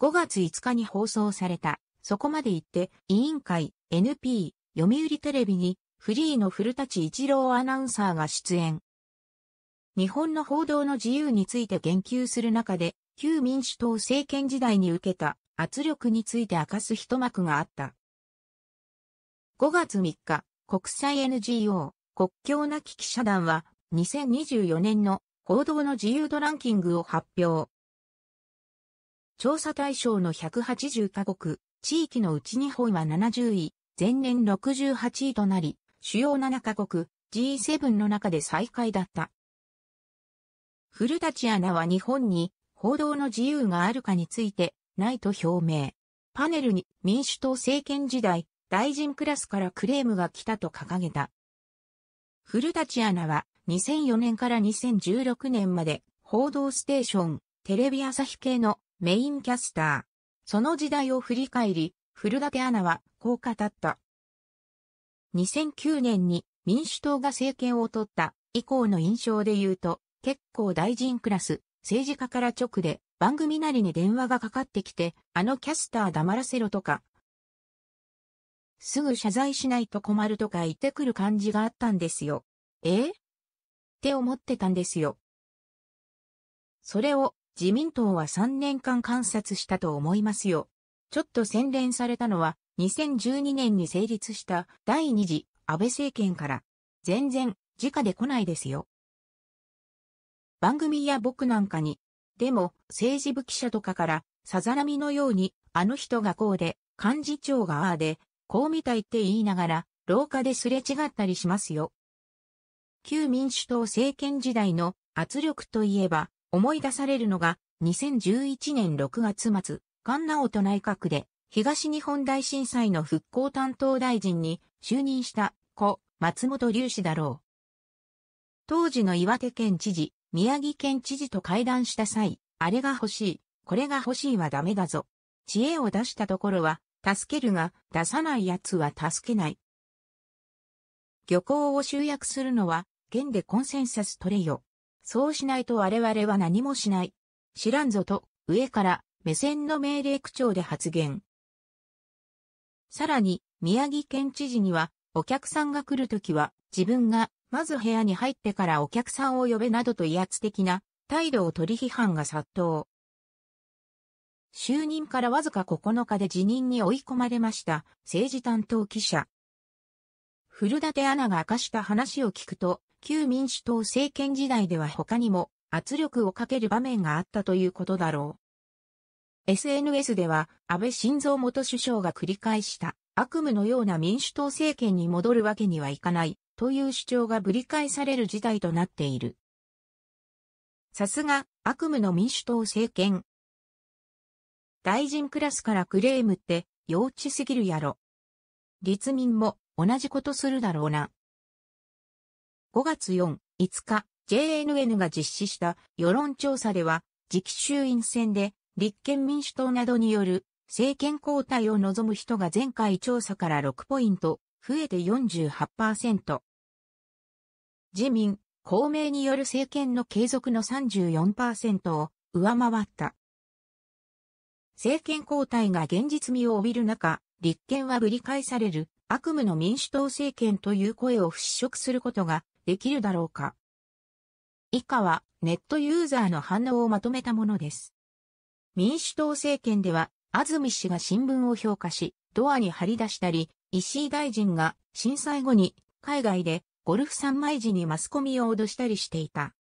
5月5日に放送された、そこまで言って、委員会、NP、読売テレビに、フリーの古立一郎アナウンサーが出演。日本の報道の自由について言及する中で、旧民主党政権時代に受けた圧力について明かす一幕があった。5月3日、国際 NGO 国境なき記者団は2024年の報道の自由度ランキングを発表。調査対象の180カ国、地域のうち日本は70位、前年68位となり、主要7カ国、G7 の中で最下位だった。古立アナは日本に報道の自由があるかについてないと表明。パネルに民主党政権時代、大臣クラスからクレームが来たと掲げた。古立アナは2004年から2016年まで報道ステーション、テレビ朝日系のメインキャスター。その時代を振り返り、古舘アナはこう語った。2009年に民主党が政権を取った以降の印象で言うと、結構大臣クラス、政治家から直で番組なりに電話がかかってきて、あのキャスター黙らせろとか、すぐ謝罪しないと困るとか言ってくる感じがあったんですよ。ええって思ってたんですよ。それを自民党は3年間観察したと思いますよ。ちょっと洗練されたのは、2012年に成立した第2次安倍政権から、全然、直で来ないですよ。番組や僕なんかに、でも、政治部記者とかから、さざ波のように、あの人がこうで、幹事長がああで、こうみたいって言いながら、廊下ですれ違ったりしますよ。旧民主党政権時代の圧力といえば、思い出されるのが、2011年6月末、菅直人内閣で、東日本大震災の復興担当大臣に就任した故松本隆氏だろう。当時の岩手県知事、宮城県知事と会談した際、あれが欲しい、これが欲しいはダメだぞ。知恵を出したところは、助けるが、出さない奴は助けない。漁港を集約するのは、県でコンセンサス取れよ。そうしないと我々は何もしない。知らんぞと、上から目線の命令口調で発言。さらに、宮城県知事には、お客さんが来るときは、自分が、まず部屋に入ってからお客さんを呼べなどと威圧的な態度を取り批判が殺到。就任からわずか9日で辞任に追い込まれました、政治担当記者。古立アナが明かした話を聞くと、旧民主党政権時代では他にも圧力をかける場面があったということだろう。SNS では安倍晋三元首相が繰り返した悪夢のような民主党政権に戻るわけにはいかないという主張がぶり返される事態となっている。さすが悪夢の民主党政権。大臣クラスからクレームって幼稚すぎるやろ。立民も同じことするだろうな。5月4、5日、JNN が実施した世論調査では、次期衆院選で立憲民主党などによる政権交代を望む人が前回調査から6ポイント増えて48%。自民、公明による政権の継続の34%を上回った。政権交代が現実味を帯びる中、立憲はぶり返される悪夢の民主党政権という声を払拭することができるだろうか。以下はネットユーザーの反応をまとめたものです。民主党政権では、安住氏が新聞を評価し、ドアに張り出したり、石井大臣が震災後に海外でゴルフ三枚時にマスコミを脅したりしていた。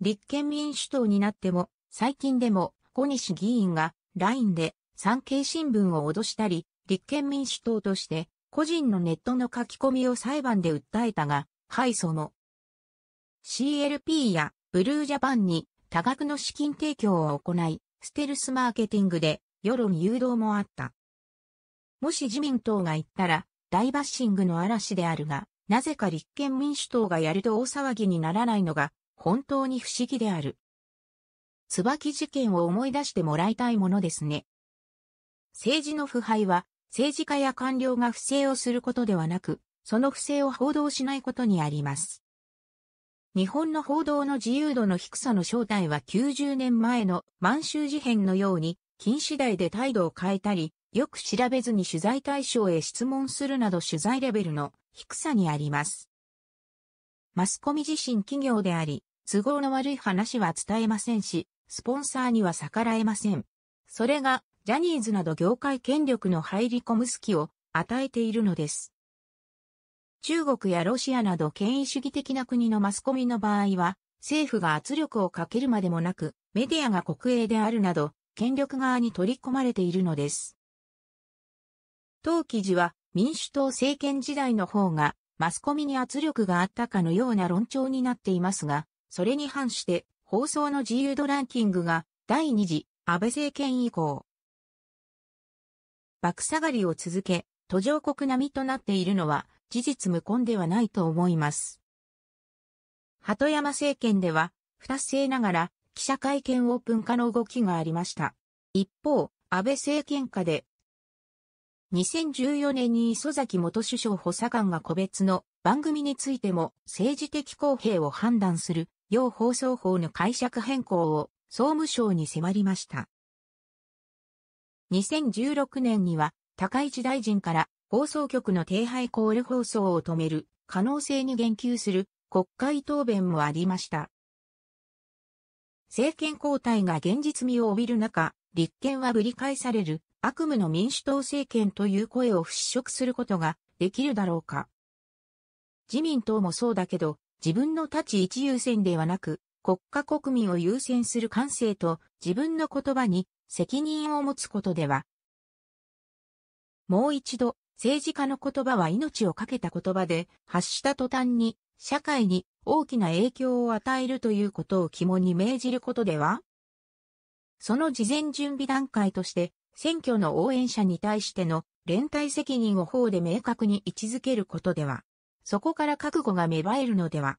立憲民主党になっても、最近でも小西議員が LINE で産経新聞を脅したり、立憲民主党として個人のネットの書き込みを裁判で訴えたが、はいの CLP やブルージャパンに多額の資金提供を行い、ステルスマーケティングで世論誘導もあった。もし自民党が言ったら大バッシングの嵐であるが、なぜか立憲民主党がやると大騒ぎにならないのが本当に不思議である。椿事件を思い出してもらいたいものですね。政治の腐敗は政治家や官僚が不正をすることではなく、その不正を報道しないことにあります。日本の報道の自由度の低さの正体は90年前の満州事変のように、禁止第で態度を変えたり、よく調べずに取材対象へ質問するなど取材レベルの低さにあります。マスコミ自身企業であり、都合の悪い話は伝えませんし、スポンサーには逆らえません。それが、ジャニーズなど業界権力の入り込む隙を与えているのです。中国やロシアなど権威主義的な国のマスコミの場合は、政府が圧力をかけるまでもなく、メディアが国営であるなど、権力側に取り込まれているのです。当記事は、民主党政権時代の方が、マスコミに圧力があったかのような論調になっていますが、それに反して、放送の自由度ランキングが、第2次、安倍政権以降、爆下がりを続け、途上国並みとなっているのは、事実無根ではないと思います。鳩山政権では、不達成ながら、記者会見オープン化の動きがありました。一方、安倍政権下で、2014年に磯崎元首相補佐官が個別の番組についても政治的公平を判断する要放送法の解釈変更を総務省に迫りました。2016年には高市大臣から放送局の低配コール放送を止める可能性に言及する国会答弁もありました。政権交代が現実味を帯びる中、立憲はぶり返される悪夢の民主党政権という声を払拭することができるだろうか。自民党もそうだけど、自分の立ち位置優先ではなく、国家国民を優先する感性と自分の言葉に責任を持つことでは。もう一度、政治家の言葉は命をかけた言葉で、発した途端に、社会に大きな影響を与えるということを肝に銘じることではその事前準備段階として、選挙の応援者に対しての連帯責任を法で明確に位置づけることでは、そこから覚悟が芽生えるのでは。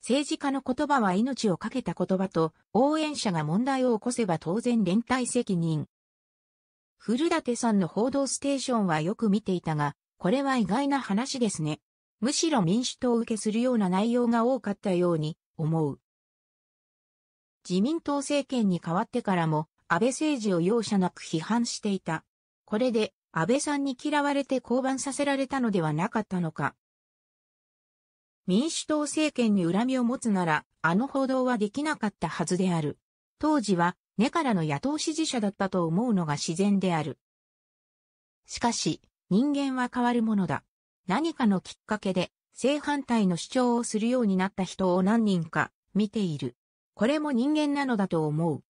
政治家の言葉は命をかけた言葉と、応援者が問題を起こせば当然連帯責任、古舘さんの報道ステーションはよく見ていたが、これは意外な話ですね。むしろ民主党受けするような内容が多かったように思う。自民党政権に代わってからも安倍政治を容赦なく批判していた。これで安倍さんに嫌われて降板させられたのではなかったのか。民主党政権に恨みを持つなら、あの報道はできなかったはずである。当時は根からの野党支持者だったと思うのが自然である。しかし、人間は変わるものだ。何かのきっかけで、正反対の主張をするようになった人を何人か見ている。これも人間なのだと思う。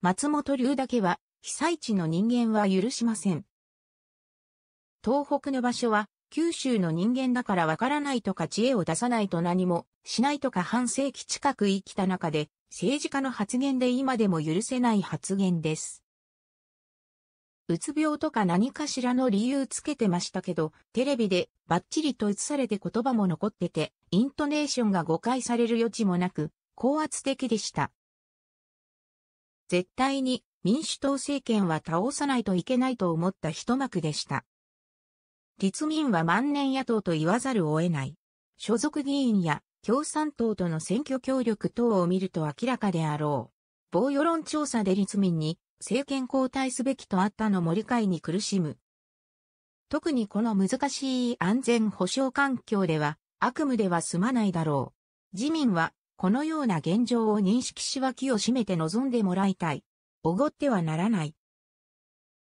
松本流だけは、被災地の人間は許しません。東北の場所は、九州の人間だからわからないとか知恵を出さないと何もしないとか半世紀近く生きた中で、政治家の発言で今でも許せない発言です。うつ病とか何かしらの理由つけてましたけど、テレビでバッチリと映されて言葉も残ってて、イントネーションが誤解される余地もなく、高圧的でした。絶対に民主党政権は倒さないといけないと思った一幕でした。立民は万年野党と言わざるを得ない。所属議員や共産党との選挙協力等を見ると明らかであろう。某世論調査で立民に政権交代すべきとあったのも理解に苦しむ。特にこの難しい安全保障環境では悪夢では済まないだろう。自民はこのような現状を認識し脇を締めて望んでもらいたい。おごってはならない。